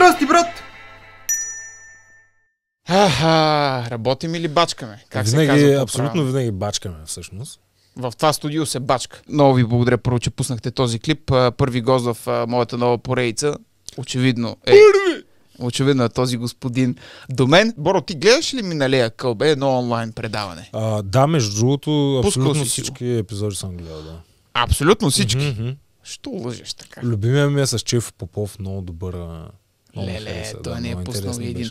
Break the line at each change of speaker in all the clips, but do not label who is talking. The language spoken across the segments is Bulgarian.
здрасти, брат! Аха, работим или бачкаме? Как винаги, се казва, абсолютно винаги бачкаме, всъщност. В това студио се бачка. Много ви благодаря първо, че пуснахте този клип. Първи гост в моята нова поредица. Очевидно е... Първи! Очевидно е този господин до мен. Боро, ти гледаш ли миналия кълбе едно онлайн предаване? А, да,
между другото, абсолютно всички го. епизоди съм гледал, да.
Абсолютно всички? Mm-hmm. Що лъжеш
така? Любимия ми е с Чеф Попов, много добър Леле, хареса, той да, не е пуснал един. Беше.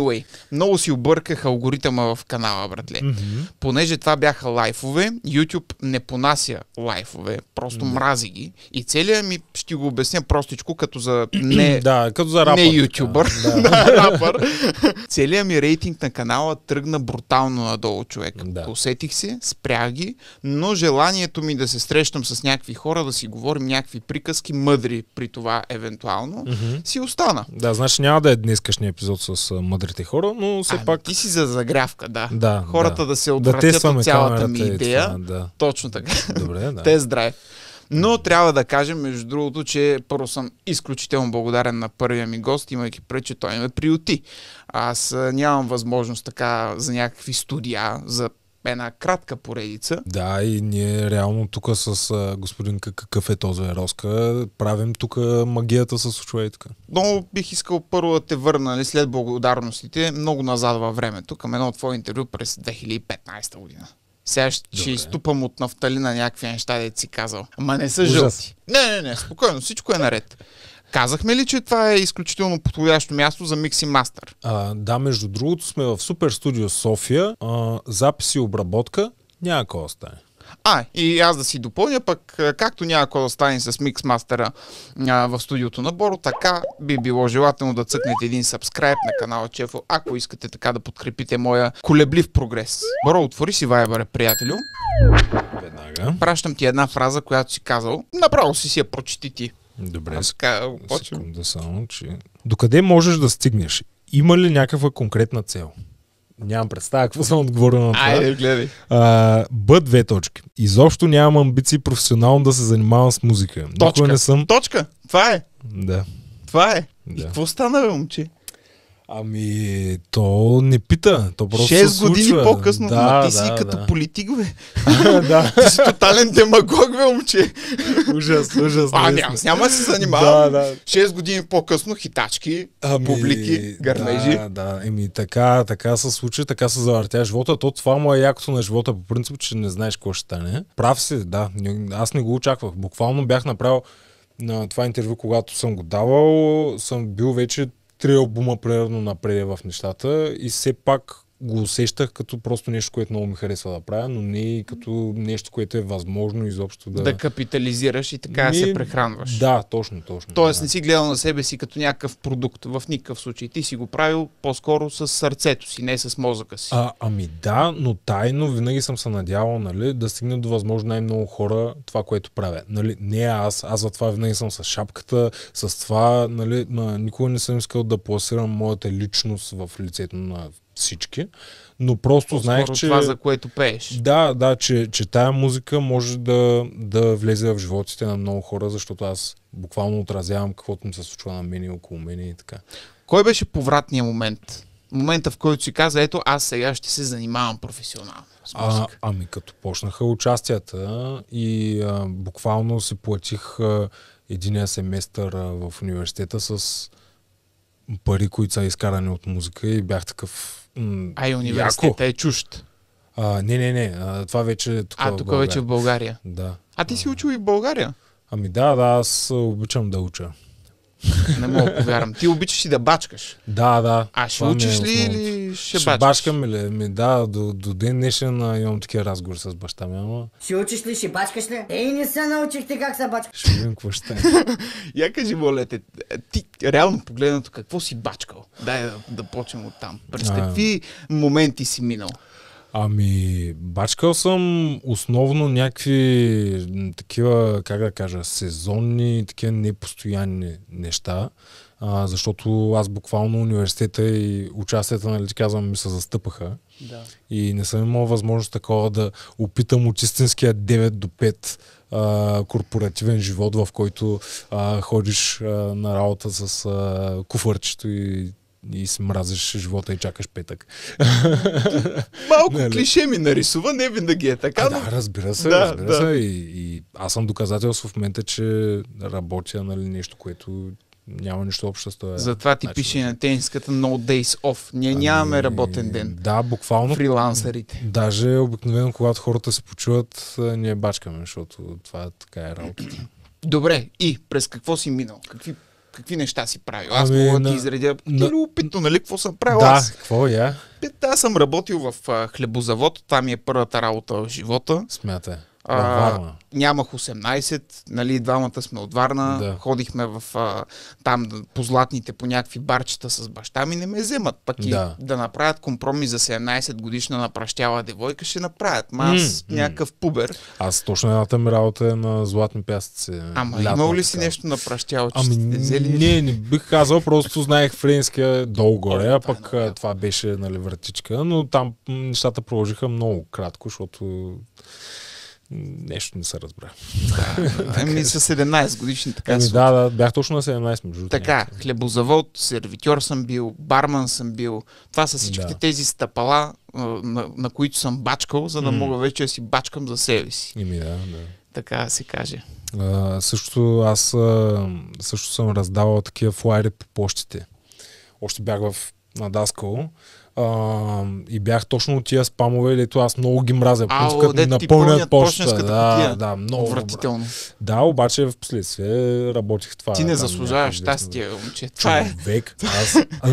Anyway, много си обърках алгоритъма в канала, братле. Mm-hmm. Понеже това бяха лайфове, YouTube не понася лайфове, просто mm-hmm. мрази ги. И целият ми ще го обясня простичко, като за не, да, като за рапър, не ютубър, да. да, рапър. целият ми рейтинг на канала тръгна брутално надолу, човек. Да. Усетих се, спрях ги, но желанието ми да се срещам с някакви хора, да си говорим някакви приказки, мъдри при това евентуално, mm-hmm. си остана.
Да, значи няма да е днескашния епизод с а, мъдрите
хора, но все а, пак... Ти си за загрявка, да. да Хората да, да се отвратят да от цялата ми идея. Това, да. Точно така. Добре, да. Те здраве. Но трябва да кажем, между другото, че първо съм изключително благодарен на първия ми гост, имайки пред, че той ме приюти. Аз нямам възможност така за някакви студия, за една кратка поредица.
Да, и ние реално тук с а, господин какъв е този Роска, правим тук магията с човека.
Но Много бих искал първо да те върна ли, нали, след благодарностите много назад във времето, към едно твое интервю през 2015 година. Сега ще изтупам от нафталина някакви неща, да си казал. Ама не са жълти. Не, не, не, спокойно, всичко е наред. Казахме ли, че това е изключително подходящо място за микси мастър?
да, между другото сме в Супер Студио София. А, запис и обработка няма какво остане.
А, и аз да си допълня пък, както няма какво да стане с миксмастера а, в студиото на Боро, така би било желателно да цъкнете един сабскрайб на канала Чефо, ако искате така да подкрепите моя колеблив прогрес. Боро, отвори си Viber, приятелю. Веднага. Пращам ти една фраза, която си казал. Направо си си я прочети ти. Добре, Аз ка... почвам. секунда само, че...
Докъде можеш да стигнеш? Има ли някаква конкретна цел? Нямам представа какво съм отговорил на това. Айде, гледай. А, Б две точки. Изобщо нямам амбиции професионално да се занимавам с музика. Точка. Никога не съм...
Точка! Това е! Да. Това е. Да. И какво стана, момче?
Ами, то не пита. То просто 6 години случва. по-късно. Да, ти да, си да. като да.
политик, бе. да. ти си тотален демагог, бе, момче. ужас, ужас. А, няма, няма да се занимавам. Да, да. 6 години по-късно хитачки, ами, публики, гърнежи. Да,
да. Еми, така, така се случи, така се завъртя живота. То това му е якото на живота по принцип, че не знаеш какво ще стане. Прав си, да. Аз не го очаквах. Буквално бях направил на това интервю, когато съм го давал, съм бил вече три албума примерно напред в нещата и все пак го усещах като просто нещо, което много ми харесва да правя, но не и като нещо, което е възможно изобщо да... Да
капитализираш и така ми... се прехранваш. Да, точно, точно. Тоест да. не си гледал на себе си като някакъв продукт в никакъв случай. Ти си го правил по-скоро с сърцето си, не с мозъка си.
А, ами да, но тайно винаги съм се надявал нали, да стигне до възможно най-много хора това, което правя. Нали, не аз, аз за това винаги съм с шапката, с това, нали, никога не съм искал да пласирам моята личност в лицето на всички, но просто По-скоро знаех, че... това, за което пееш. Да, да, че, че тая музика може да, да влезе в животите на много хора, защото аз
буквално отразявам каквото ми се случва на мен и около мен и така. Кой беше повратният момент? Момента, в който си каза, ето, аз сега ще се занимавам професионално. А, ами
като почнаха участията и а, буквално се платих а, единия семестър а, в университета с пари, които са изкарани от музика и бях такъв... М- а и университета е чужд. А, не, не, не. А, това вече е тук А, тук вече е в България. Да.
А ти си учил и в България?
Ами да, да, аз обичам да уча. Не мога да повярвам.
Ти обичаш и да бачкаш. Да, да. А ще Това учиш е ли или ще, ще бачкаш?
бачкам ли? Ми, да, до, до ден днешен имам такива разговор
с баща ми. Ама... Ще учиш ли, ще бачкаш ли? Ей,
не се научихте как се бачкаш. Ще видим
какво ще Я кажи, моля те, ти реално погледнато какво си бачкал? Дай да, да почнем от там. През какви моменти си минал? Ами, бачкал
съм основно някакви такива, как да кажа, сезонни, такива непостоянни неща, а, защото аз буквално университета и участията, нали ти казвам, ми се застъпаха. Да. И не съм имал възможност такова да опитам от истинския 9 до 5 корпоративен живот, в който а, ходиш а, на работа с куфърчето и и смразиш
живота и чакаш петък. Малко не, нали? клише ми нарисува, не винаги е така. А, но... Да, разбира се, да, разбира да. се.
И, и аз съм доказателство в момента, че работя
нали, нещо, което няма нищо общо с това. Затова ти пише на тениската No Days Off. Ние ами, нямаме работен ден.
Да, буквално. Фрилансерите. Даже обикновено, когато хората се почуват, ние бачкаме, защото това така е работата.
Добре, и през какво си минал? Какви какви неща си правил. Аз ами, мога да ти изредя на... Е любопитно, нали, какво съм правил да, аз. какво я? Е? Yeah. съм работил в а, хлебозавод, това ми е първата работа в живота. Смятай. А, нямах 18, нали, двамата сме от Варна, да. ходихме в, а, там по златните, по някакви барчета с баща ми, не ме вземат. Пък да. и да направят компромис за 17 годишна напращяла девойка, ще направят. Ма аз mm, някакъв пубер.
Аз точно едната ми работа е на златни пясъци. Ама лятна, имал ли си така.
нещо че Ами, взели? не, не
бих казал, просто знаех френския долу-горе, а пък да, това беше нали, вратичка, но там нещата продължиха много кратко, защото
Нещо не се разбра. Ами са 17 годишни така. Ами, да,
да, бях точно на 17 между Така,
хлебозавод, сервитьор съм бил, барман съм бил. Това са всичките да. тези стъпала, на, на които съм бачкал, за да mm. мога вече да си бачкам за себе си. Ими да, да. Така се каже.
А, също аз също съм раздавал такива флайри по почтите. Още бях в на а, и бях точно от тия спамове, дето аз много ги мразя. А, като ми напълнят почта. Да, да, много. Вратително. Да, обаче в последствие работих това. Ти не заслужаваш щастие,
момче. Това е. Век. Аз, а,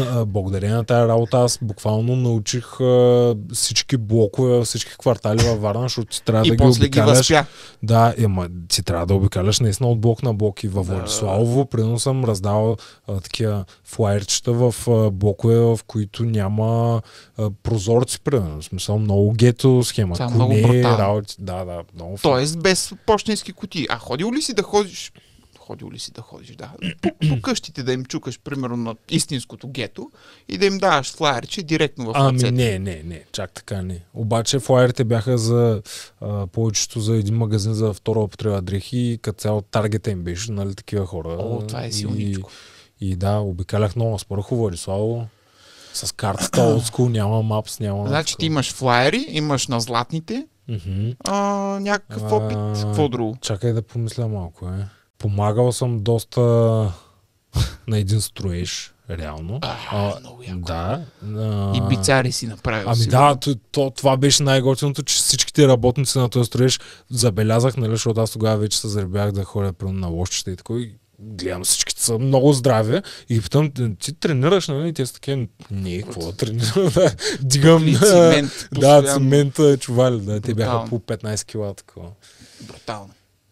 а, на тази работа, аз буквално научих а, всички блокове, всички квартали във Варна, защото ти трябва и да ги обикаляш. Ги да, ема, ти трябва да обикаляш наистина от блок на блок. И във да. Владиславово, съм раздавал такива флайерчета в а, блокове, в които няма а, прозорци, примерно. смисъл много гето схема. Са, е много работи.
Да, да, много. Тоест без почтенски кутии. А ходил ли си да ходиш ходил ли си да ходиш, да. По, по къщите да им чукаш, примерно, на истинското гето и да им даваш флайерче директно в Ами не, не, не,
чак така не. Обаче флайерите бяха за а, повечето за един магазин за втора употреба дрехи и като цяло таргета им беше, нали, такива хора. О, това е силничко. И, и да, обикалях много спорхо, Владиславо. С картата е old school, няма мапс, няма...
Значи ти имаш флайери, имаш на златните, mm-hmm. а, някакъв опит, а, какво
друго? Чакай да помисля малко, е. Помагал съм доста на един строеж, реално. А, а, много яко. Да. А... И бицари си направил. Ами сигурно. да, то, то, това беше най-готиното, че всичките работници на този строеж забелязах, нали, защото аз тогава вече се заребях да ходя на лошчета и такова гледам всичките са много здрави и питам, ти тренираш, нали? те са такива, не, какво да тренирам? да, дигам цимент, да, цимента, е чували, да, те бяха по 15 кила
такова. Брутално.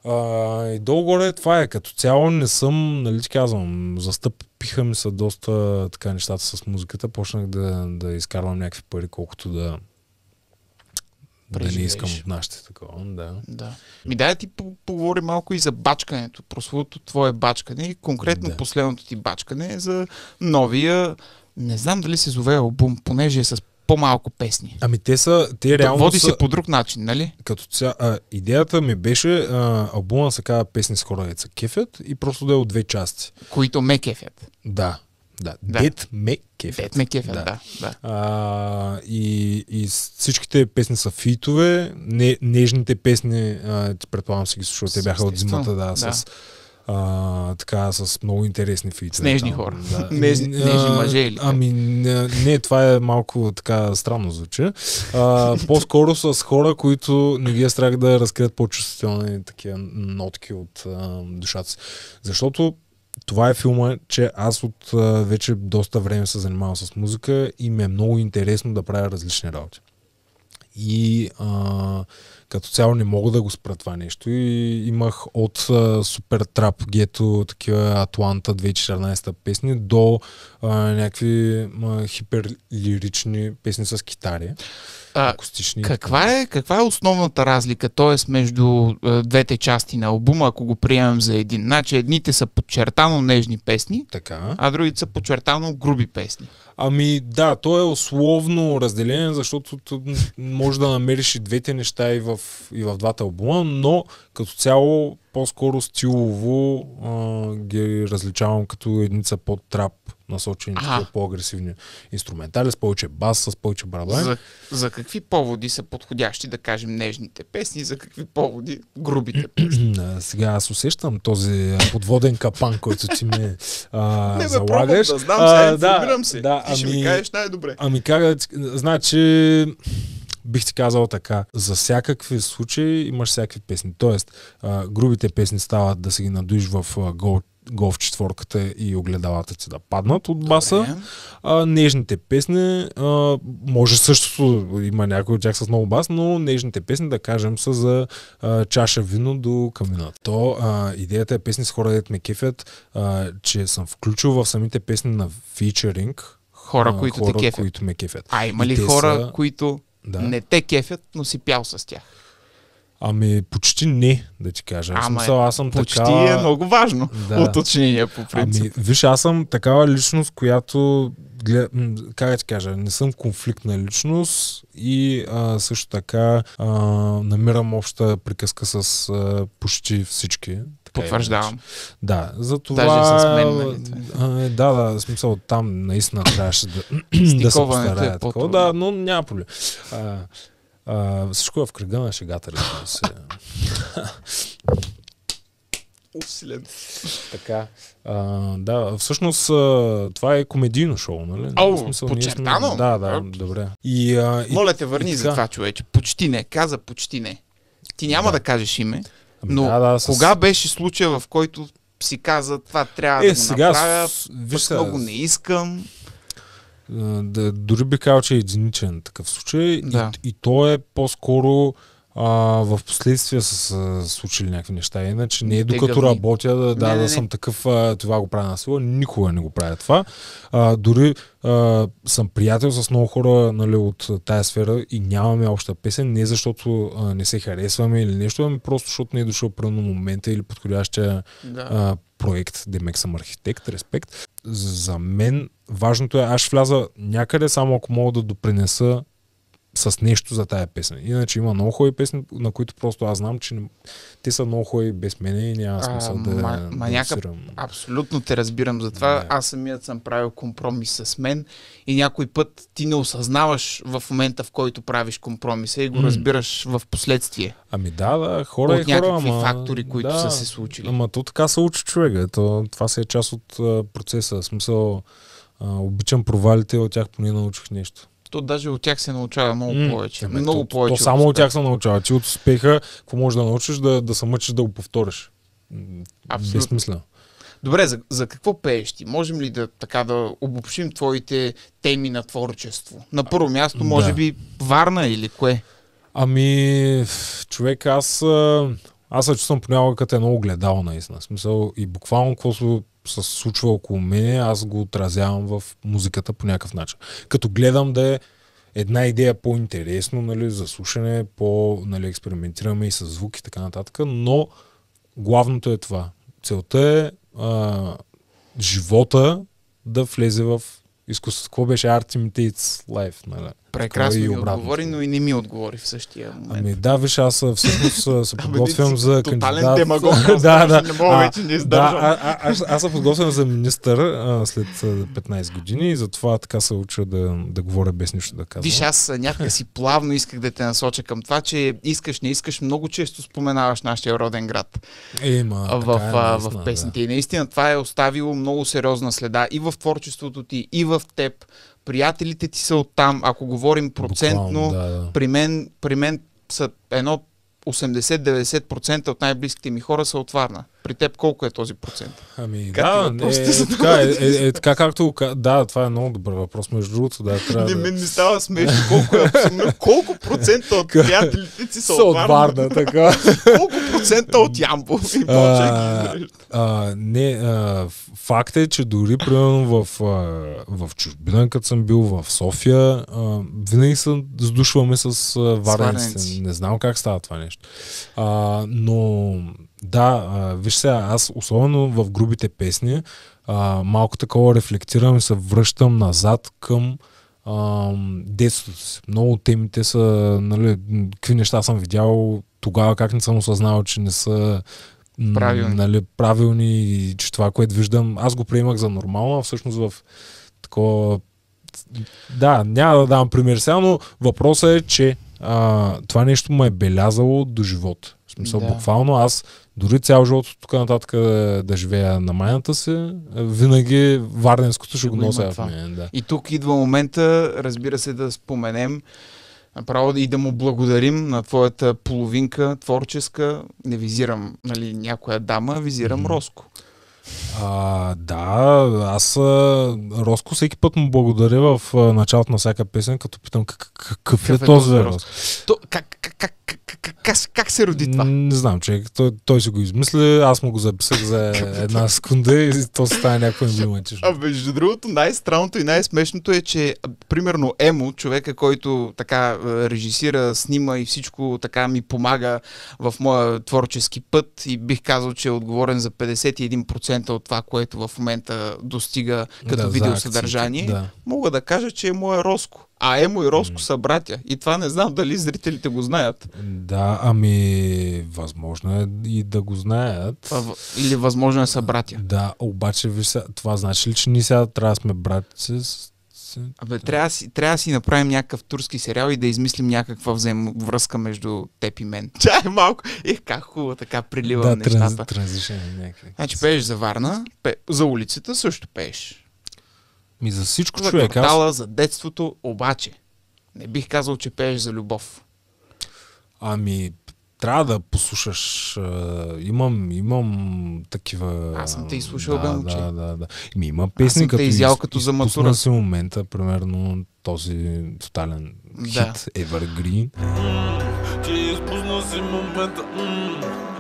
А, и долу-горе това е. Като цяло не съм, нали ти казвам, застъпиха ми са доста така нещата с музиката. Почнах да, да изкарвам някакви пари, колкото да, да не искам от
нашите такова, да. да. Ми дай да ти поговори малко и за бачкането, прословото твое бачкане и конкретно да. последното ти бачкане е за новия, не знам дали се зове албум, понеже е с по-малко песни. Ами те са, те реално Води са, се по друг начин, нали?
Като ця, а, идеята ми беше а, албума се казва песни с хора деца кефят и просто
да е от две части. Които ме кефят. Да. Да, да. Дед ме кефят. Дед ме кефят, да. да,
да. А, и, и всичките песни са фитове, не, нежните песни, а, ти предполагам си ги слушал, те бяха от зимата, да, да. с а, така с много интересни фичи. Снежни нежни там, хора. Да. нежни, нежни мъже или Ами не, не, това е малко така странно звучи. А, по-скоро с хора, които не ги е страх да разкрият по-чувствителни такива нотки от а, душата си. Защото това е филма, че аз от вече доста време се занимавам с музика и ми е много интересно да правя различни работи. И а, като цяло не мога да го спра това нещо. И имах от а, Супер Трап, Гето, такива Атланта 2014 песни до а, някакви а, хиперлирични песни с Китария. А, Каква
е, каква е основната разлика, т.е. между е, двете части на албума, ако го приемем за един? Значи едните са подчертано нежни песни, така. а другите са подчертано груби песни. Ами
да, то е условно разделение, защото може да намериш и двете неща и в, и в двата албума, но като цяло по-скоро стилово а, ги различавам като единица под трап, насочени с по-агресивни инструментали, с повече бас, с повече барабан. За,
за какви поводи са подходящи, да кажем, нежните песни, за какви поводи грубите
песни? Сега аз усещам този подводен капан, който ти ми а, Не, залагаш. Не, да знам, сега а, да, се. Да, Ти ами, ще ми ами, кажеш най-добре. Ами как, значи бих ти казал така, за всякакви случаи имаш всякакви песни. Тоест, а, грубите песни стават да се ги надуиш в гол гол в четворката и огледалата ти да паднат от баса. А, нежните песни, а, може същото, има някои от тях с много бас, но нежните песни, да кажем, са за а, чаша вино до камина. То а, идеята е песни с хора, дет ме кефят, а, че съм включил в самите песни на фичеринг, хора, а, които хора, те кефят. които ме кефят. А има ли хора, са...
които да. не те кефят, но си пял с тях.
Ами, почти не, да ти кажа. Аз, Ама, смисъл, аз съм почти такава... е много важно да. уточнение по ами, принцип. Ами, виж, аз съм такава личност, която как да ти кажа, не съм конфликтна личност и а, също така а, намирам обща приказка с а, почти всички така. Потвърждавам. Да, за това... Даже с мен, нали, това. Е. А, е, Да, да, смисъл там наистина трябваше да, да се постарая. Е такова, да, но няма проблем. А, а, всичко е в кръга на шегата, разбира се. Усилен. Така. А, да, всъщност а, това е комедийно шоу, нали? О, смисъл, подчертано? Сме... Да, да, добре. И, а, и... Моля те, върни и за това,
човече. Почти не. Каза почти не. Ти няма да, да кажеш име. Ами Но да, да, с... кога беше случая, в който си каза, това трябва е, да го сега, направя, с... виж, много не искам. Е,
да, дори би казал, че е единичен такъв случай. Да. И, и то е по-скоро а, в последствие са се случили някакви неща. Иначе не е докато гъвни. работя да, да, не, не, съм такъв, а, това го правя на сила, никога не го правя това. А, дори а, съм приятел с много хора нали, от тая сфера и нямаме обща песен, не защото а, не се харесваме или нещо, ами просто защото не е дошъл правилно момента или подходящия да. а, проект. Демек съм архитект, респект. За мен важното е, аз вляза някъде, само ако мога да допринеса с нещо за тая песен. Иначе има много хубави песни, на които просто аз знам, че не... те са много хубави без мене и няма смисъл а, да ма, ма някак,
Абсолютно те разбирам за това. Да. Аз самият съм правил компромис с мен и някой път ти не осъзнаваш в момента, в който правиш компромиса и го м разбираш в последствие. Ами да,
да, хора От и хора, някакви ама, фактори, които да, са се случили. Ама то така се учи човека. То, това се е част от процеса. В смисъл, обичам провалите, от тях поне научих нещо
то даже от тях се научава много mm. повече. Ами, много то, повече. То само от, тях се
научава. Ти от успеха, какво можеш да научиш, да, да се мъчиш да го повториш. Абсолютно. Безсмислено.
Добре, за, за какво пееш ти? Можем ли да така да обобщим твоите теми на творчество? На първо място, може да. би Варна или кое? Ами, човек, аз
аз се чувствам понякога като едно огледало, наистина. В смисъл и буквално, какво се случва около мене, аз го отразявам в музиката по някакъв начин. Като гледам да е една идея по-интересно, нали, за слушане, по, нали, експериментираме и с звук и така нататък, но главното е това. Целта е а, живота да влезе в изкуството. Какво беше Artimitates Life, нали? Прекрасно и ми отговори,
но и не ми отговори в същия момент.
Ами да, виж, аз всъщност се подготвям за кандидат. Демагог, да, да. Не мога вече не издържам. Да, а, а, аз, аз се подготвям за министър а, след 15 години и затова така се уча да, да говоря без нищо да казвам. Виж, аз
някак си плавно исках да те насоча към това, че искаш, не искаш, много често споменаваш нашия роден град. Има. Е, в, е, в, в песните. Да. И наистина това е оставило много сериозна следа и в творчеството ти, и в теб приятелите ти са оттам. Ако говорим процентно, Буквално, да, да. При, мен, при мен са едно 80-90% от най-близките ми хора са от Варна. При теб колко е този процент? Ами, как да, не, е, е, така, е, е, е, така
както... Да, това е много добър въпрос, между другото. Да, трябва не, да... ми
става смешно колко е Колко процента от приятелите ти са от Варна? така. колко процента от Ямбо? А,
а, не, а, факт е, че дори примерно в, а, в чужбина, като съм бил в София, а, винаги се сдушваме с а, Не знам как става това нещо. А, но да, виж сега, аз особено в грубите песни а, малко такова рефлектирам и се връщам назад към а, детството си. Много темите са, нали, какви неща съм видял тогава, как не съм осъзнал, че не са правилни. Нали, правилни и че това, което виждам, аз го приемах за нормално, а всъщност в такова... Да, няма да давам пример сега, но въпросът е, че а, това нещо ме е белязало до живот. В смисъл, да. буквално аз дори цял живот от тук нататък да, е, да живея на майната си, е, винаги Варненското ще го нося в мен. Да.
И тук идва момента, разбира се, да споменем направо и да му благодарим на твоята половинка творческа. Не визирам нали, някоя дама, визирам mm. Роско.
А, да, аз Роско всеки път му благодаря в началото на всяка песен, като питам как, какъв е, е този Роско. То, как, как, как, как, как се роди това? Не знам, че Той, той се го измисли, аз му го записах за една секунда и то стане някакво емблематично.
А между другото, най-странното и най-смешното е, че примерно Емо, човека, който така режисира, снима и всичко така ми помага в моя творчески път и бих казал, че е отговорен за 51% от това, което в момента достига като да, видеосъдържание, да. мога да кажа, че е моя Роско. А Емо и Роско са братя. И това не знам дали зрителите го знаят. Да,
ами възможно е и да го знаят.
Или възможно е са
братя. Да, обаче ви са, това значи ли, че ние сега трябва да сме братци?
Абе, трябва, си, трябва да си направим някакъв турски сериал и да измислим някаква взаимовръзка между теб и мен. Чай малко. Е, как хубаво така прилива да, нещата. Транз, транзишен е някакъв. Значи пееш за Варна, пе... за улицата също пееш.
Ми за всичко за човек. Квартала, аз...
за детството, обаче. Не бих казал, че пееш за любов. Ами,
трябва да послушаш. Имам, имам такива. Аз съм те изслушал, да, Да, да, да. Ми, има песни, Аз като. Те изял като за матура. си момента, примерно, този тотален да. хит Evergreen.
Ти изпусна
си момента.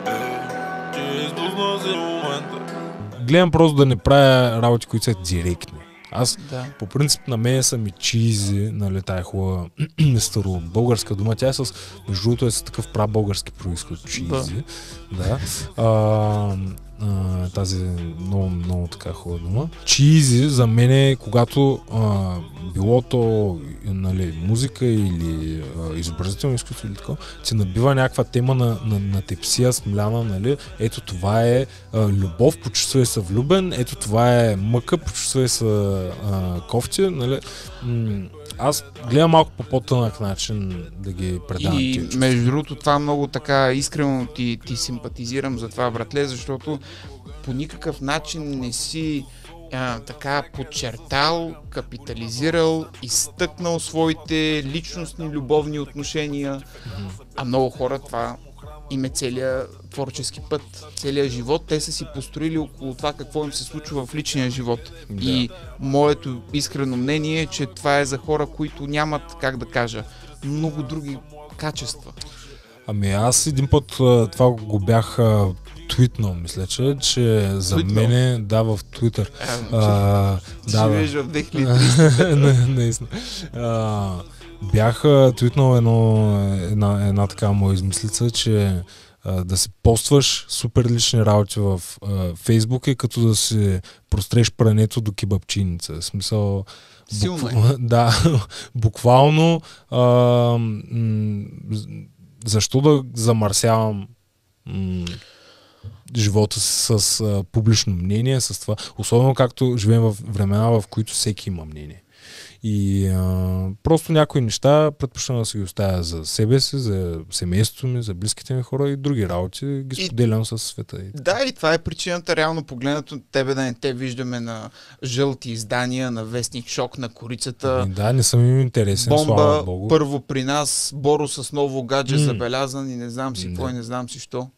Е. Ти изпусна си момента. Гледам просто да не правя работи, които са директни. Аз да. по принцип на мен са ми чизи, нали, тая хубава старо българска дума. Тя е с, между другото е с такъв български происход, чизи. Да. да. А, а, тази много, много така хубава дума. Чизи за мен е, когато а, било то нали, музика или изобразително изкуство или такова, се набива някаква тема на, на, на тепсия, смляна, нали, ето това е а, любов, почувствай се влюбен, ето това е мъка, почувствай се кофти, нали, аз гледам малко по по-тънък начин да ги предам. И тия
между другото това много така искрено ти, ти симпатизирам за това, братле, защото по никакъв начин не си а, така подчертал, капитализирал, изтъкнал своите личностни любовни отношения, mm-hmm. а много хора това им е целият творчески път, целият живот. Те са си построили около това какво им се случва в личния живот. Да. И моето искрено мнение е, че това е за хора, които нямат, как да кажа, много други качества.
Ами аз един път това го бях твитнал, мисля, че, че за твитнал? мене, да, в Твитър. Ще а, да, в 2000, наистина. Бях твитнал едно, една, една така моя измислица, че а, да си постваш супер лични работи в а, Фейсбук е като да се простреш прането до кибапчиница. В смисъл... Силно е. Да, буквално а, м- защо да замърсявам м- живота с, с а, публично мнение, с това. Особено както живеем в времена, в които всеки има мнение. И а, просто някои неща предпочитам да си ги оставя за себе си, за семейството ми, за близките ми хора и други работи, ги и, споделям с света. И...
Да, и това е причината, реално погледнато, тебе да не те виждаме на жълти издания, на вестник Шок, на корицата. И, ами да, не съм им интересен, бомба, слава Богу. първо при нас, Боро с ново гадже забелязан и не знам си кой, не знам си що.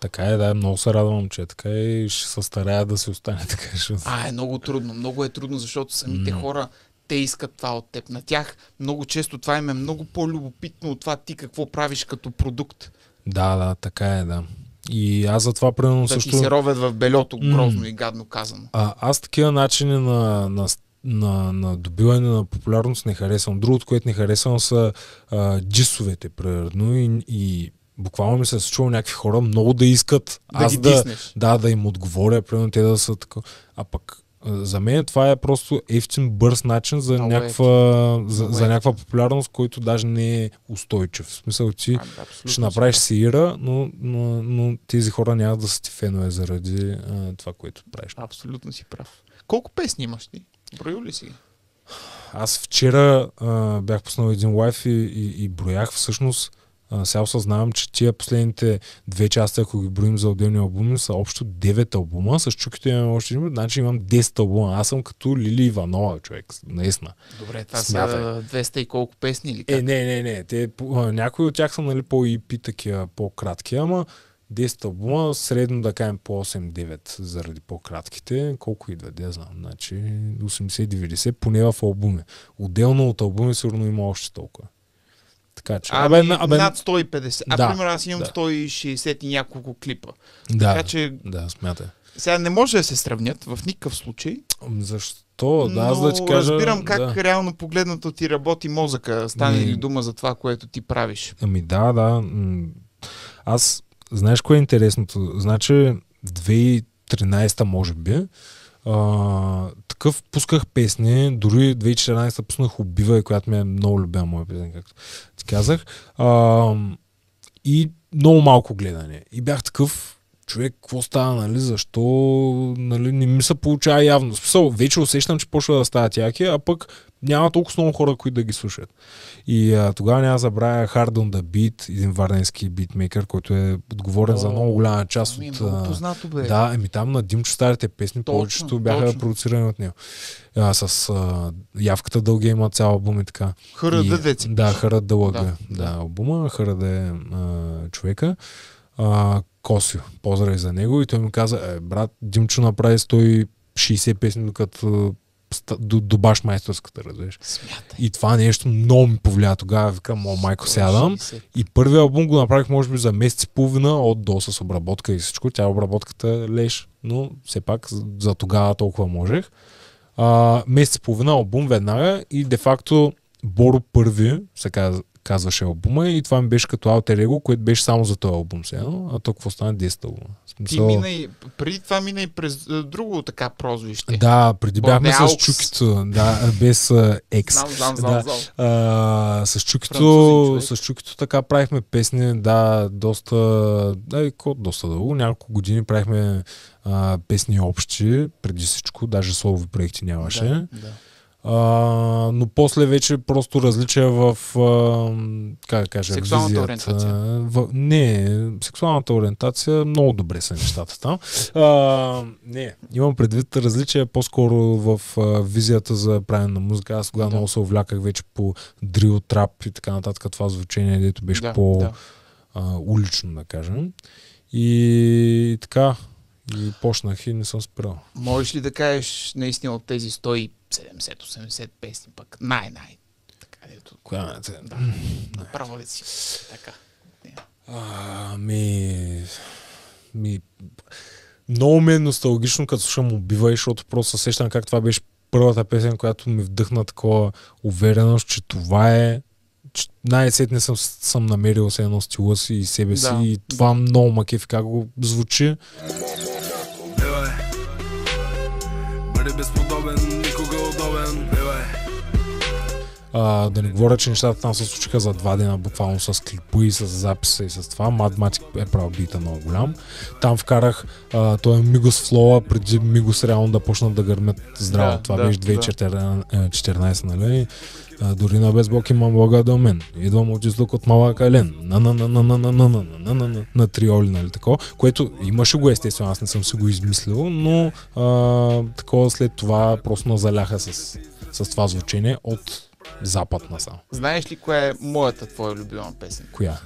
Така е, да, много се радвам, че е така и ще се старая да се остане така. Ще... А,
е много трудно, много е трудно, защото самите no. хора те искат това от теб. На тях много често това им е много по-любопитно от това ти какво правиш като продукт.
Да, да, така е, да. И аз това примерно да също... Да се ровят в белето, грозно mm. и гадно казано. А, аз такива начини на, на, на, на добиване на популярност не харесвам. Другото, което не харесвам са а, джисовете, примерно, и, и буквално ми се е случва някакви хора много да искат да аз да, да, да им отговоря, примерно те да са така. А пък за мен това е просто ефтин бърз начин за, някаква, за, за някаква популярност, който даже не е устойчив. В смисъл ти а, ще направиш ира, но, но, но тези хора няма да са ти фенове заради а, това, което правиш.
Абсолютно си прав. Колко песни имаш ти? Броил ли си?
Аз вчера а, бях пуснал един лайф и, и, и броях всъщност а, сега осъзнавам, че тия последните две части, ако ги броим за отделни албуми, са общо 9 албума. С чуките имам още един, значи имам 10 албума. Аз съм като Лили Иванова, човек. Наистина.
Добре, това Смятай. са 200 и колко песни или е, как? Е,
не, не, не. Те, някои от тях са нали, по-ипи, такива, по-кратки, ама 10 албума, средно да кажем по 8-9 заради по-кратките. Колко идва, да знам. Значи 80-90, поне в албуми. Отделно от албуми сигурно има още толкова. Така че. Абе, ами, абе, над
150. А, да, примерно, аз имам да. 160 и няколко клипа. Да, така че. Да, смятай. Сега не може да се сравнят в никакъв случай. Защо? Да, аз да ти кажа. Разбирам как да. реално погледнато ти работи мозъка, стане ли дума за това, което ти правиш.
Ами да, да. Аз, знаеш кое е интересното? Значи, 2013 може би, а, такъв пусках песни, дори 2014 пуснах Убивай, която ми е много любима моя песен, както ти казах. А, и много малко гледане. И бях такъв, човек, какво става, нали, защо, нали, не ми се получава явно. Смисъл, вече усещам, че почва да става тяки, а пък няма толкова много хора, които да ги слушат. И а, тогава няма забравя Hard on the Beat, един варденски битмейкър, който е отговорен О, за много голяма част ми, от... Много познато бе. Да, еми там на Димчо старите песни точно, повечето бяха точно. продуцирани от него. А, с а, явката дълга има цял албум и така. Харада деца. Да, Харада лъга. Да. Е, да, албума, Харада е а, човека. А, Косио, поздрави за него и той ми каза, е, брат, Димчо направи 160 песни, докато до, до баш майсторската, разбираш. И това нещо много ми повлия тогава. Викам, о, майко, сядам. И първият албум го направих, може би, за месец и половина от до с обработка и всичко. Тя обработката леш, но все пак за тогава толкова можех. А, месец и половина албум веднага и де-факто Боро първи, се казва, казваше албума и това ми беше като аутер Его, което беше само за този албум сега, а то какво стана 10 албума. Смисъл... Ти мина
и, преди това мина и през друго така прозвище. Да, преди бяхме с Аукс. Чукито, да, без екс. Знам, знам, знам, да. знам.
А, с, чукито, с Чукито така правихме песни, да, доста, да, и доста дълго, няколко години правихме а, песни общи, преди всичко, даже слово проекти нямаше. Да, да. А, но после вече просто различия в, а, как да кажа, Сексуалната визията. ориентация. В, не, сексуалната ориентация, много добре са нещата там. А, не, имам предвид различия по-скоро в а, визията за правене на музика. Аз тогава да. много се увляках вече по дрил, трап и така нататък. Това звучение, дето беше да, по да. А, улично, да кажем. И така, и почнах и не съм спрял.
Можеш ли да кажеш наистина от тези 105 70-80 песни пък. Най-най. Така, ето. Коя е? Да. Направо ли си? Така.
Ами... Ми... Много ми е носталгично, като слушам Убивай, защото просто сещам как това беше първата песен, която ми вдъхна такова увереност, че това е най-сетне съм, съм намерил се едно стила си и себе си да. и това много макев как го звучи. Е, бъде безподобен а, да не говоря, че нещата там се случиха за два дена, буквално с клипа и с записа и с това. Madmatic е правил бита много голям. Там вкарах а, той Мигос Флоа, преди Мигос реално да почнат да гърмят здраво. Да, това да, беше 2014, да. нали? А, дори на безбок имам блага до мен. Идвам от излук от малък Кален. На на на на на на на на на на на на триоли, нали тако? което имаше го естествено, аз не съм си го измислил, но а, такова след това просто назаляха с, с това звучение от Западна сам.
Знаеш ли коя е моята твоя любима песен? Коя?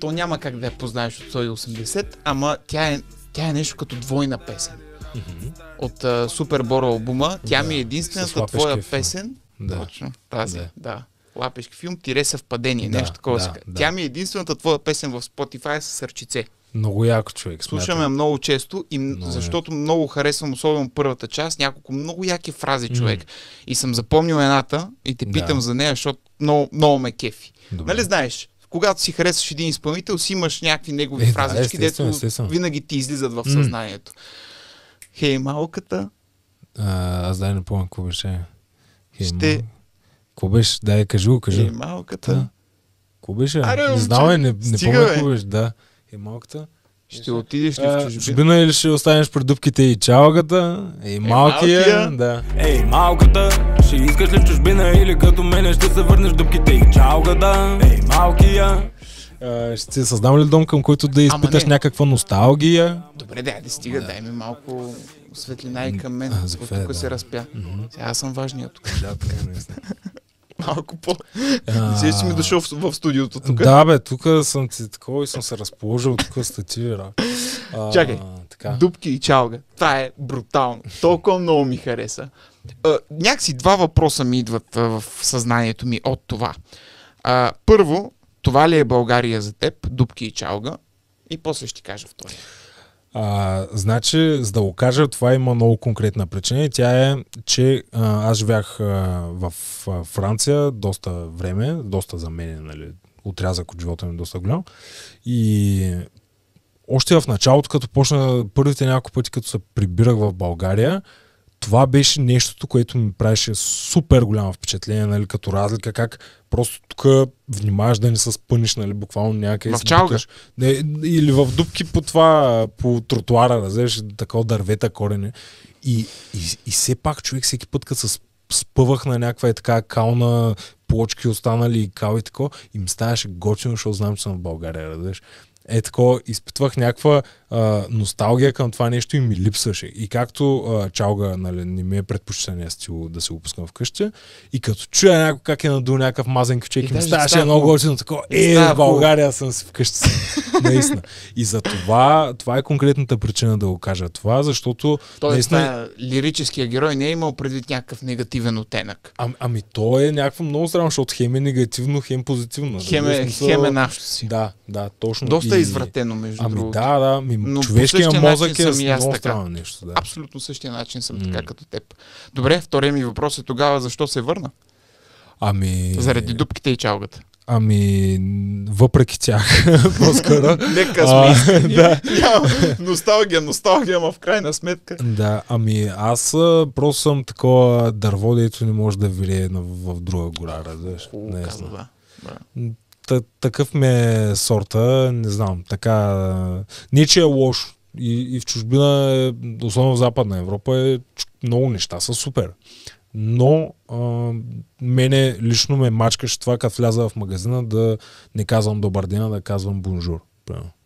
То няма как да я познаеш от 180, ама тя е, тя е нещо като двойна песен. Mm-hmm. От uh, Боро албума. Тя да. ми е единствената твоя филм. песен. Да. Точно, тази, да. да. Лапешки филм, тире съвпадение, да, нещо такова. Да, да. Тя ми е единствената твоя песен в Spotify с сърчице.
Много яко човек. Смятам.
Слушаме много често, и много е. защото много харесвам, особено първата част, няколко много яки фрази човек. Mm. И съм запомнил едната и те питам да. за нея, защото много, много ме кефи. Добре. Нали знаеш, когато си харесваш един изпълнител, си имаш някакви негови е, фразички, да, естествено, дето естествено. винаги ти излизат в съзнанието. Mm. Хей, малката.
А, аз дай не помня какво беше. Хей, Ще... Какво беше? Дай, кажи го, кажи. Хей, малката. Какво беше? Аре, не знам, не, не помня какво беше, да е малката. Ще и отидеш ли в чужбина? чужбина или ще останеш при дубките и чалгата, ей е, малкия, е, малкия. да. Ей, малката, ще искаш ли в чужбина или като мене
ще се върнеш дубките и чалгата, ей, малкия.
ще ти създам ли дом, към който да изпиташ някаква носталгия?
Добре, дай да стига, да. дай ми малко светлина и към мен, а, тук да. се разпя. Mm-hmm. Сега аз съм важният тук. Да, така е, наистина малко по... А... си ми дошъл в, в студиото тук. Да,
бе, тук съм ти
такова и съм се разположил тук с тативира. Чакай, така. дубки и чалга. Това е брутално. Толкова много ми хареса. А, някакси два въпроса ми идват а, в съзнанието ми от това. А, първо, това ли е България за теб, дубки и чалга? И после ще кажа втори.
А, значи, за да го кажа, това има много конкретна причина. Тя е, че а, аз живях а, в а, Франция доста време, доста за мен, нали, отрязък от живота ми е доста голям. И още в началото, като почна първите няколко пъти, като се прибирах в България, това беше нещото, което ми правеше супер голямо впечатление, нали, като разлика, как просто тук внимаваш да не се спъниш, нали, буквално някъде. В чалга. Не, или в дубки по това, по тротуара, разбираш, такова дървета корене. И, и, и все пак човек всеки път, като се спъвах на някаква и така кална плочки останали и кал и тако, и ми ставаше готино, защото знам, че съм в България, разбираш. Е тако, изпитвах някаква а, носталгия към това нещо и ми липсваше. И както а, чалга нали, не ми е предпочитания стил да се опускам вкъщи, и като чуя някой как е надул някакъв мазен кючек и, ми ставаше едно готино такова, е, в България съм си вкъщи. наистина. И за това, това е конкретната причина да го кажа това, защото Тоест, наистина...
лирическия герой не е имал предвид някакъв негативен оттенък. А, ами то е някакво много
странно, защото хем е негативно, хем позитивно. Нали? Е- хем е, да, хем е нашето
си. Да, да, точно. Доста и... извратено, между ами, другото. Да, да, ми Ами, но човешкия мозък е много и нещо. Да. Абсолютно същия начин съм mm. така като теб. Добре, втория ми въпрос е тогава защо се върна? Ами... Заради дупките и чалгата.
Ами, въпреки тях, по-скоро. Нека сме да.
носталгия, носталгия, ма в крайна сметка. Да,
ами аз просто съм такова дърво, дето не може да вилее в друга гора, разбираш. Да, да такъв ме сорта, не знам, така... Не, че е лошо. И, и в чужбина, е, особено в Западна Европа, е, много неща са супер. Но а, мене лично ме мачкаше това, като вляза в магазина, да не казвам добър ден, а да казвам бонжур.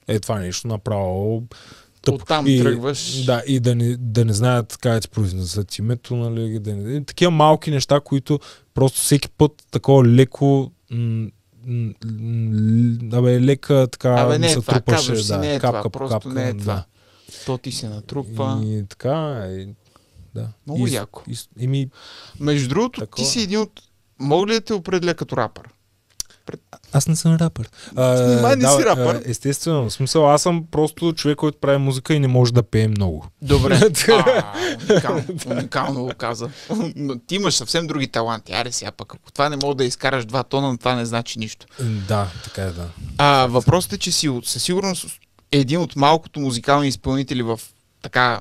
Е, това е нещо направо тъп. там и, тръгваш. Да, и да не, да не знаят как да ти произнесат името, нали, да не, е, такива малки неща, които просто всеки път такова леко абе, лека така абе, не, се трупаше. Е, да, не е капка това, по капка. Не е да. това.
То ти се натрупва. И така, и, е, да. Много и, яко. и, и ми... Между другото, такова. ти си един от... Мога ли да те определя като рапър?
пред... Аз не съм рапър. А, не да, си рапър. А,
естествено,
в смисъл, аз съм просто човек, който прави музика и не може да пее много. Добре. а,
уникално, уникално го каза. Но ти имаш съвсем други таланти. Аре сега пък, ако това не мога да изкараш два тона, това не значи нищо.
Да, така е, да.
А, въпросът е, че си със сигурност един от малкото музикални изпълнители в така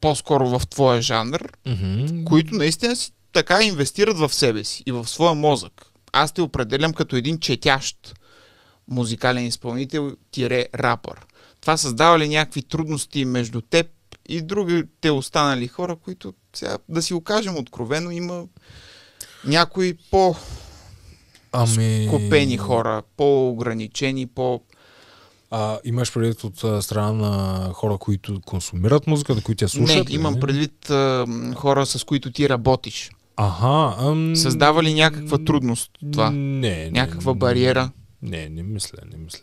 по-скоро в твоя жанр, mm-hmm. които наистина си така инвестират в себе си и в своя мозък аз те определям като един четящ музикален изпълнител тире рапър. Това създава ли някакви трудности между теб и другите останали хора, които сега, да си окажем откровено, има някои по ами... купени хора, по-ограничени, по...
А, имаш предвид от страна на хора, които консумират музиката, които я слушат? Не, имам
предвид а, хора, с които ти работиш.
Ага. ам... Създава ли някаква трудност това? Не. Някаква не, бариера? Не, не мисля, не мисля.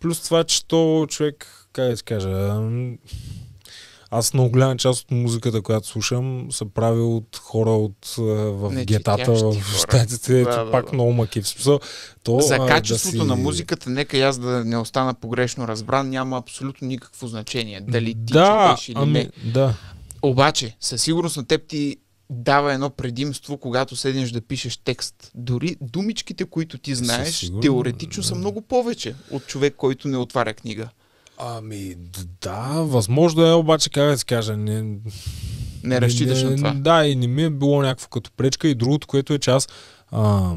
Плюс това, че то човек, как да се кажа, аз много голяма част от музиката, която слушам, се прави от хора от, в не, гетата, в щатите, да, да, пак да. много маки. то, За качеството да си... на
музиката, нека и аз да не остана погрешно разбран, няма абсолютно никакво значение. Дали ти да, четеш или ами, не. Да. Обаче, със сигурност на теб ти дава едно предимство, когато седнеш да пишеш текст. Дори думичките, които ти знаеш, сигурно, теоретично да. са много повече от човек, който не отваря книга. Ами, да,
възможно е, обаче, как да се кажа, не... Не разчиташ на това. Да, и не ми е било някакво като пречка. И другото, което е, че аз а,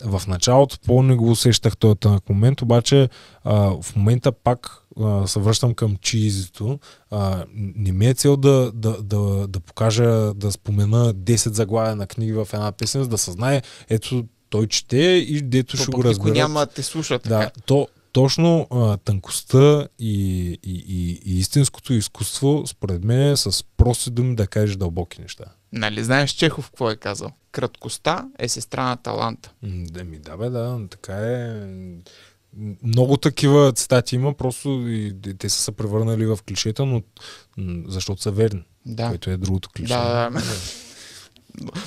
в началото по-не го усещах този тънък момент, обаче а, в момента пак се връщам към чизито. А, не ми е цел да, да, да, да покажа, да спомена 10 заглавия на книги в една песен, за да се знае, ето той чете и дето то ще го разбере. няма,
те слушат. Да,
то, точно а, тънкостта и, и, и, и истинското изкуство, според мен, е с прости думи да кажеш дълбоки неща.
Нали, знаеш Чехов какво е казал? Краткостта е сестра на таланта. Да ми да бе, да, така е.
Много такива цитати има, просто и, те са се превърнали в клишета, но защото са верни. Да. Което е другото клише. Да, да.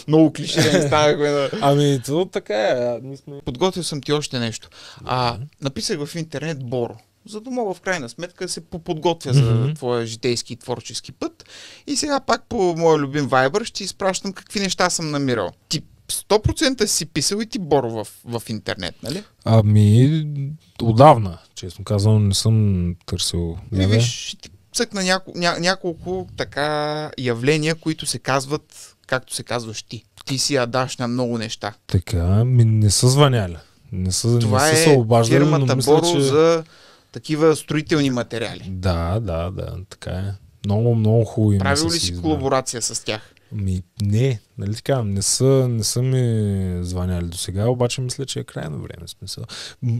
Много клише не станахме. Да. Ами, то така е. Сме... Подготвил съм ти още нещо. А, написах в интернет Боро за да мога в крайна сметка да се подготвя mm-hmm. за твоя житейски и творчески път. И сега пак по моя любим вайбър ще изпращам какви неща съм намирал. Ти 100% си писал и ти Боро в, в интернет, нали?
Ами, отдавна, честно казвам, не съм търсил. Не, виж,
ще ти цъкна няко, ня, няколко така явления, които се казват, както се казваш ти. Ти си ядаш на много неща. Така,
ми не са звъняли. Не са, Това не са е се обаждали, фирмата но мисля, Боро че...
за такива строителни материали. Да, да, да, така е.
Много, много хубаво Правил ли си
колаборация с тях?
Ми, не, нали така, не са, не са ми звъняли до сега, обаче мисля, че е крайно време смисъл.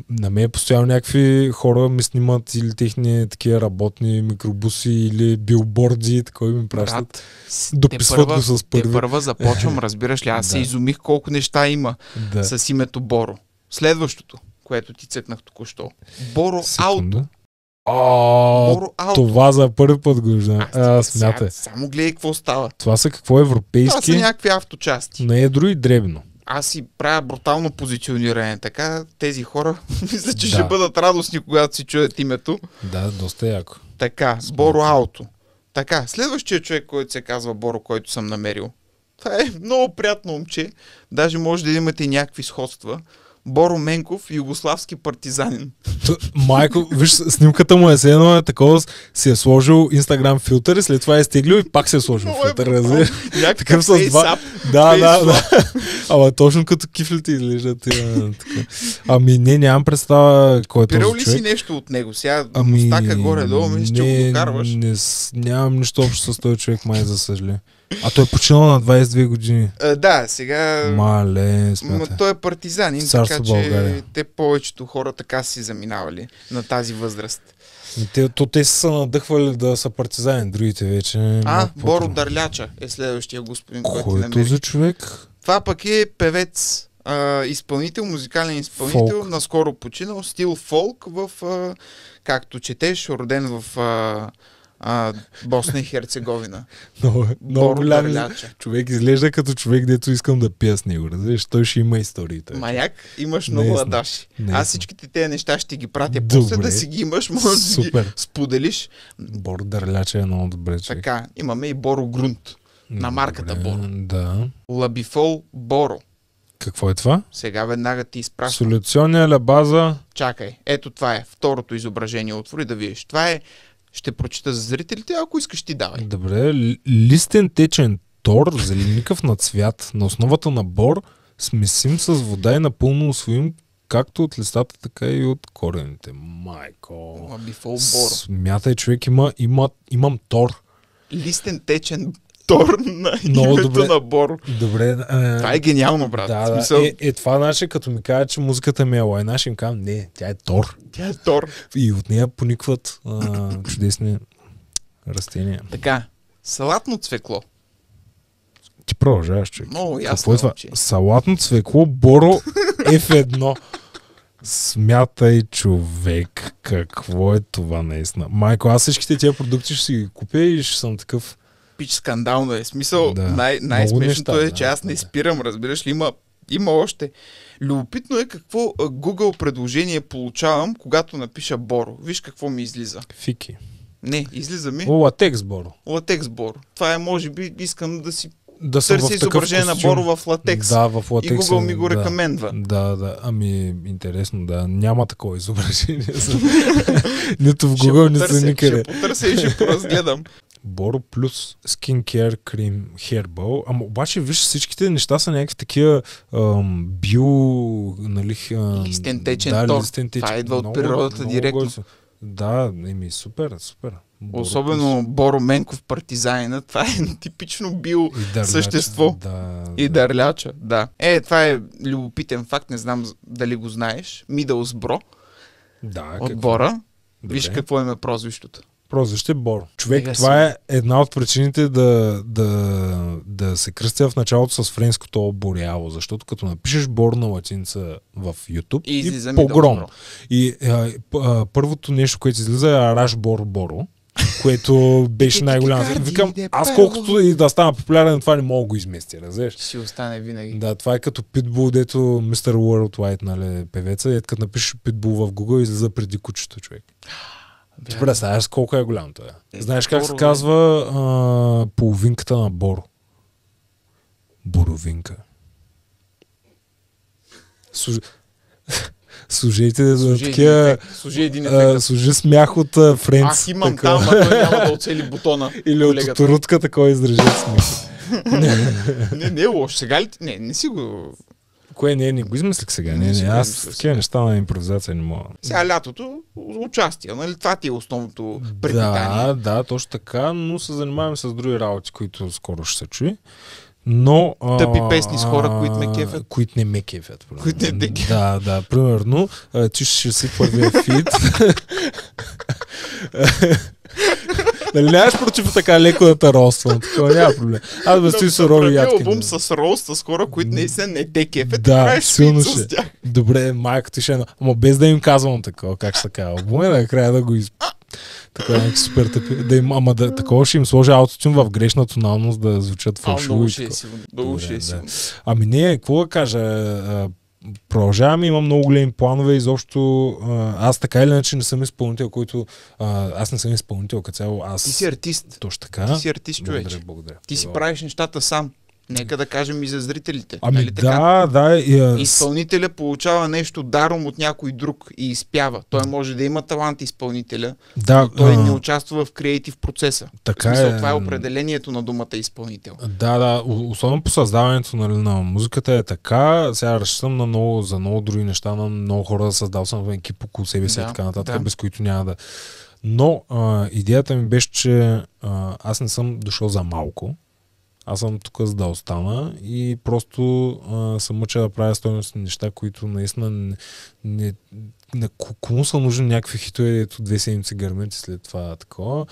На мен постоянно някакви хора ми снимат или техни такива работни микробуси или билборди и такова ми пращат. Дописват го с първи. Те първа
започвам, разбираш ли, аз да. се изумих колко неща има да. с името Боро. Следващото което ти цъкнах току-що. Боро Ауто.
Това за първи път го виждам. Смятай. Само
гледай какво става. Това
са какво европейски. Това са някакви
авточасти.
Не е друго и дребно
аз си правя брутално позициониране. Така тези хора мисля, че да. ще бъдат радостни, когато си чуят името.
Да, доста яко.
Така, Боро Ауто. Така, следващия човек, който се казва Боро, който съм намерил. Това е много приятно момче. Даже може да имате и някакви сходства. Боро Менков, югославски партизанин.
Майко, виж, снимката му е се едно е такова, си е сложил инстаграм филтър и след това е стеглил и пак се е сложил филтър, разбира. Такъв с два. Да, да, да. Ама точно като кифлите излежат. Е, ами не, нямам представа кой е Пирал ли си нещо от него?
Сега ами, стака горе-долу, мисля, че го докарваш.
нямам нищо общо с този човек, май, за съжаление. А той е починал на 22 години.
А, е, да, сега... Мале, смете. Но той е партизанин, Царство така България. че те повечето хора така си заминавали на тази възраст.
Ами те, то те са надъхвали да са партизани, другите вече. А, Боро
Дърляча е следващия господин, Кой който е този човек? Това пък е певец, а, изпълнител, музикален изпълнител, фолк. наскоро починал, стил фолк, в, а, както четеш, роден в а, а, Босна и Херцеговина. Много, много голям
човек изглежда като човек, дето искам да пия с него. Разбираш, той ще има Той.
Маяк, имаш много Неясно. адаши. Аз всичките тези неща ще ги пратя. Добре. После да си ги имаш, може Супер. да ги споделиш. Бор дърляча е много добре. Човек. Така, имаме и Боро Грунт. На марката Добре, Боро. Да. Лабифол Боро.
Какво е това?
Сега веднага ти изпращам.
Солюционния ля база?
Чакай, ето това е второто изображение. Отвори да видиш. Това е ще прочита за зрителите, ако искаш ти давай. Добре,
листен течен тор, зеленикъв на цвят, на основата на бор, смесим с вода и напълно освоим както от листата, така и от корените.
Майко. Смятай,
човек, има, има, имам тор.
Листен течен Тор на Много името добре. на Боро. Добре. Е... Това е гениално, брат. Да, да. Смисъл... Е, е,
това наше, значи, като ми кажа, че музиката ми е лайна, ще им кажа, не, тя е Тор. Тя е Тор. И от нея поникват а, чудесни растения.
Така, салатно цвекло.
Ти продължаваш, човек. Много ясно. Какво е това? Салатно цвекло, Боро F1. Е Смятай, човек, какво е това наистина. Майко, аз всичките тия продукти ще си ги купя и ще съм такъв
пич скандално нали? е. Смисъл, да. най- най-смешното е, неща, е, че да, аз не спирам, разбираш ли, има, има още. Любопитно е какво Google предложение получавам, когато напиша Боро. Виж какво ми излиза. Фики. Не, излиза ми. Латекс Боро. Латекс Боро. Това е, може би, искам да си да търси изображение на Боро в латекс. Да, в латекс. И Google ми е, го да,
рекомендва. Да, да. Ами, интересно, да. Няма такова изображение. нито в Google, нито никъде. Ще потърся и ще поразгледам. Боро плюс Care Cream Herbal. Ама обаче, виж, всичките неща са някакви такива ам, био, нали... Ам,
листен течен да, тор. Листен течен. Това идва много, от природата много, директно. Много, да, еми, супер, супер. Боро Особено плюс. Боро Менков партизайна, това е типично био дърляча, същество. Да, и да. дърляча, да. Е, това е любопитен факт, не знам дали го знаеш. Бро. Да, отбора. Какво? Добре. Виж какво е прозвището
прозвище Бор. Човек, Тега това си. е една от причините да, да, да се кръстя в началото с френското Бореало, защото като напишеш Бор на латинца в YouTube и, и, и погром. И а, а, първото нещо, което излиза е Араш Бор Боро което беше най-голямо. Викам, аз колкото и да стана популярен, това не мога да го измести, разбираш? Ще остане винаги. Да, това е като Питбул, дето Mr. Worldwide, нали, певеца, и е, като напишеш Питбул в Google, излиза преди кучето човек. Ти представяш колко е голям това. Е, Знаеш как се казва нали? а, половинката на Боро? Боровинка. Служ... Служите за такива... Служи един а, Служи смях от Френц. Аз имам така. там, а няма да оцели
бутона. Или колегата. от Торутката,
кой изрежи смях. не,
не, не е лошо. Сега ли... Не, не си го... Кое не е, не
го измислих сега. Не, не, не аз такива неща на импровизация не мога.
Сега лятото участие, нали? Това ти е основното препитание. Да,
да, точно така, но се занимаваме с други работи, които скоро ще се чуи.
Но... Тъпи песни с хора, които ме кефят. Които не ме кефят. Които не кефят.
Да, да, примерно. Ти ще си първия фит. Нали нямаш против така леко да те роства? Такова няма проблем. Аз без ти сурови ядки. Да, бум
нали. с роста, с хора, които не са не те кефе, Да, силно ще.
Добре, майка ти ще е... Ама без да им казвам такова, как ще казва. Буме накрая нали, да го из... Така е супер тъпи. Да им, ама да, такова ще им сложа аутотюн в грешна тоналност да звучат фалшиво. А, много ще е, е Ами не, какво да кажа? продължавам, имам много големи планове, изобщо аз така или иначе не съм изпълнител, който аз не съм изпълнител като цяло. Аз... Ти си артист. Точно така. Ти си
артист, човек. Благодаря, благодаря. Ти си правиш нещата сам. Нека да кажем и за зрителите. Ами нали, да, така? да. И, а... Изпълнителя получава нещо даром от някой друг и изпява. Той може да има талант изпълнителя, да, но той а... не участва в креатив процеса. Така в смисъл, е. Това е определението на думата изпълнител.
Да, да. Особено по създаването нали, на музиката е така. Сега разчитам на много, за много други неща, на много хора да създал съм екип около себе си да, и така нататък, да. без които няма да... Но а, идеята ми беше, че а, аз не съм дошъл за малко аз съм тук за да остана и просто а, съм мъча да правя стоеностни неща, които наистина не, не, не, кому са нужни някакви хитове, ето две седмици гърмят след това такова.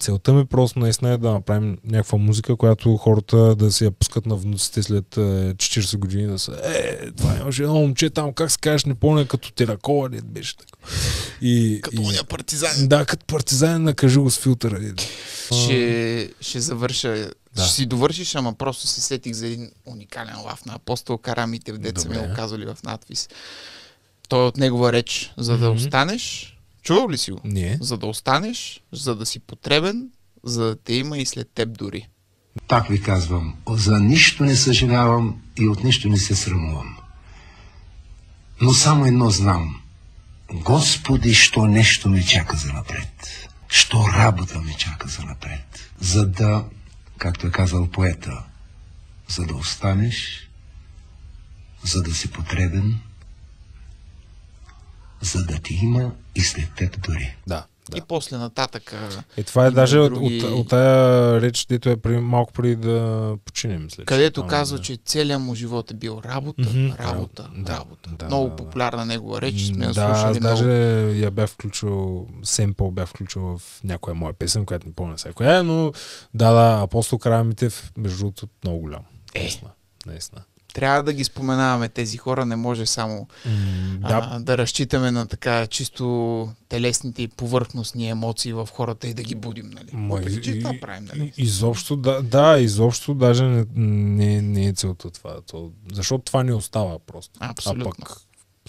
Целта ми просто наистина е да направим някаква музика, която хората да се я пускат на внуците след 40 е, години да са е, това имаше едно момче там, как се кажеш, не помня, като Теракова ли беше така. И, като и, партизан. Да, като партизан, накажи го с филтъра.
Ще, ще завърша да. Ще си довършиш, ама просто се сетих за един уникален лав на апостол Карамите, в деца ми го казали в надпис. Той е от негова реч, за да mm-hmm. останеш. Чувал ли си го? Не. За да останеш, за да си потребен, за да те има и след теб дори.
Так ви казвам, за нищо не съжалявам и от нищо не се срамувам. Но само едно знам. Господи, що нещо ме чака за напред. Що работа ме чака за напред. За да както е казал поета, за да останеш, за да си потребен, за да ти има и след теб дори. Да.
Да. И после нататък. Е, това е даже други... от, от
тая реч, дето е при, малко преди да починем. След, Където това, нали,
казва, да. че целият му живот е бил работа, mm-hmm. работа, да, работа. Да, много да, популярна да. негова реч. Сме да, аз много... даже
я бях включил, семпъл бях включил в някоя моя песен, която не помня сега коя е, но да, да, Апостол Карамитев, между другото, много голям. Е. Наистина. Наистина
трябва да ги споменаваме. Тези хора не може само mm, да. А, да разчитаме на така чисто телесните и повърхностни емоции в хората и да ги будим, нали? Ма, Въпреки, че това правим, нали?
Изобщо, да, да изобщо даже не, не, не е целта това. То, защото това не остава просто. Абсолютно. А пък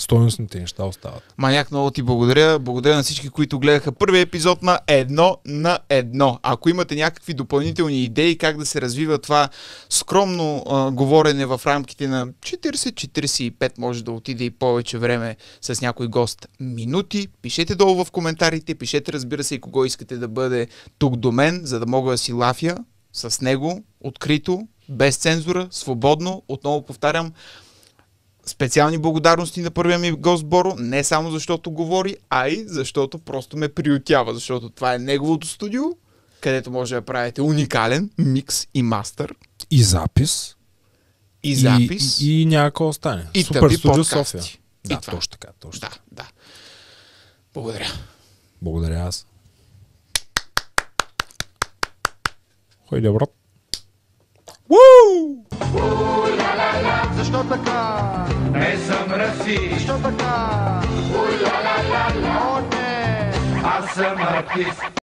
Стоеностните неща остават.
Маняк, много ти благодаря. Благодаря на всички, които гледаха първи епизод на Едно на Едно. Ако имате някакви допълнителни идеи как да се развива това скромно а, говорене в рамките на 40-45, може да отиде и повече време с някой гост минути, пишете долу в коментарите, пишете разбира се и кого искате да бъде тук до мен, за да мога да си лафя с него, открито, без цензура, свободно. Отново повтарям, Специални благодарности на първия ми гост Боро, не само защото говори, а и защото просто ме приютява, защото това е неговото студио, където може да правите уникален микс и мастър.
И запис. И запис. И, и, и някакво остане. И Супер тъпи студио подкасти. София. Да, и това. точно
така, точно Да, да. Благодаря. Благодаря
аз. Хой добро. Woo!
Ooh la la la, ze staat elkaar. Wij zijn Raffi. Ze staat Ooh la la la, la. oh nee.
Awesome